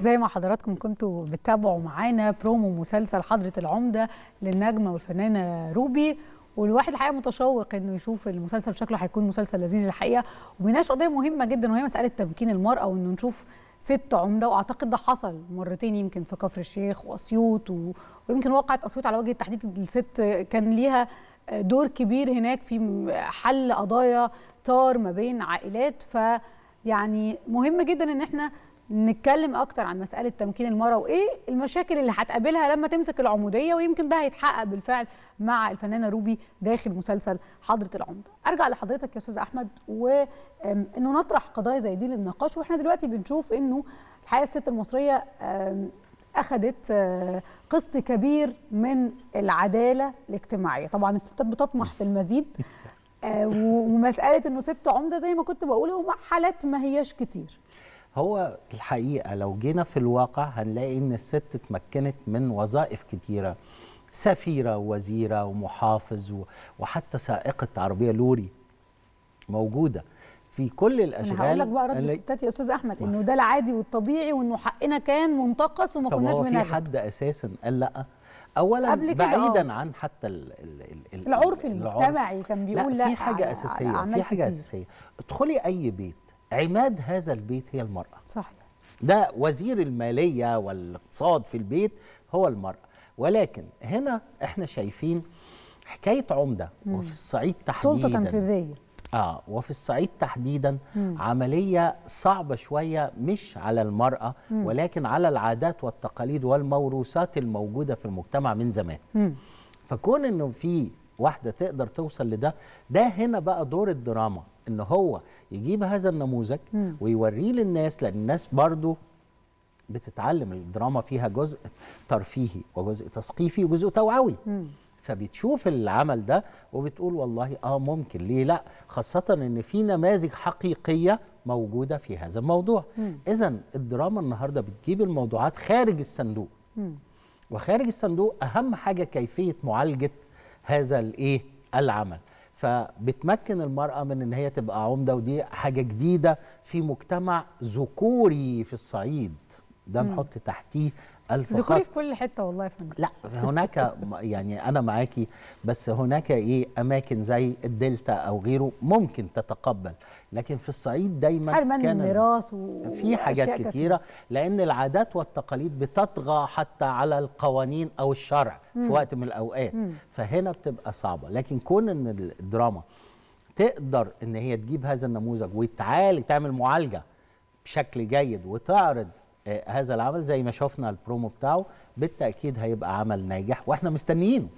زي ما حضراتكم كنتوا بتتابعوا معانا برومو مسلسل حضرة العمدة للنجمة والفنانة روبي والواحد الحقيقه متشوق انه يشوف المسلسل شكله هيكون مسلسل لذيذ الحقيقه وبيناقش قضيه مهمه جدا وهي مساله تمكين المراه وانه نشوف ست عمده واعتقد ده حصل مرتين يمكن في كفر الشيخ واسيوط و... ويمكن واقعه اسيوط على وجه التحديد الست كان ليها دور كبير هناك في حل قضايا طار ما بين عائلات ف يعني مهم جدا ان احنا نتكلم اكتر عن مساله تمكين المراه وايه المشاكل اللي هتقابلها لما تمسك العموديه ويمكن ده هيتحقق بالفعل مع الفنانه روبي داخل مسلسل حضره العمده. ارجع لحضرتك يا استاذ احمد وانه نطرح قضايا زي دي للنقاش واحنا دلوقتي بنشوف انه الحقيقه الست المصريه اخذت آه، قسط كبير من العداله الاجتماعيه، طبعا الستات بتطمح في المزيد آه، ومساله انه ست عمده زي ما كنت بقول هو حالات ما هياش كتير هو الحقيقه لو جينا في الواقع هنلاقي ان الست اتمكنت من وظائف كتيره سفيره ووزيره ومحافظ وحتى سائقه عربيه لوري موجوده في كل الاشغال انا هقول لك بقى رد الستات يا استاذ احمد انه ده العادي والطبيعي وانه حقنا كان منتقص وما كناش بنعمل طب هو في حد اساسا قال لا اولا قبل كده بعيدا آه. عن حتى الـ الـ الـ العرف المجتمعي كان بيقول لا في حاجه اساسيه في حاجه كتير. اساسيه ادخلي اي بيت عماد هذا البيت هي المراه صحيح ده وزير الماليه والاقتصاد في البيت هو المراه ولكن هنا احنا شايفين حكايه عمده وفي الصعيد تحديدا سلطه تنفيذيه اه وفي الصعيد تحديدا مم. عمليه صعبه شويه مش على المراه مم. ولكن على العادات والتقاليد والموروثات الموجوده في المجتمع من زمان مم. فكون انه في واحده تقدر توصل لده ده هنا بقى دور الدراما ان هو يجيب هذا النموذج مم. ويوريه للناس لان الناس برضو بتتعلم الدراما فيها جزء ترفيهي وجزء تثقيفي وجزء توعوي مم. فبتشوف العمل ده وبتقول والله اه ممكن ليه لا خاصه ان في نماذج حقيقيه موجوده في هذا الموضوع اذا الدراما النهارده بتجيب الموضوعات خارج الصندوق وخارج الصندوق اهم حاجه كيفيه معالجه هذا الايه العمل فبتمكن المرأة من إن هي تبقى عمدة ودي حاجة جديدة في مجتمع ذكوري في الصعيد ده نحط تحتيه ألف خط ذكوري في كل حته والله يا فندم لا هناك يعني انا معاكي بس هناك ايه اماكن زي الدلتا او غيره ممكن تتقبل لكن في الصعيد دايما كان الميراث و... في حاجات كتيرة, لان العادات والتقاليد بتطغى حتى على القوانين او الشرع مم. في وقت من الاوقات مم. فهنا بتبقى صعبه لكن كون ان الدراما تقدر ان هي تجيب هذا النموذج وتعالج تعمل معالجه بشكل جيد وتعرض آه، هذا العمل زي ما شفنا البرومو بتاعه بالتاكيد هيبقى عمل ناجح واحنا مستنيينه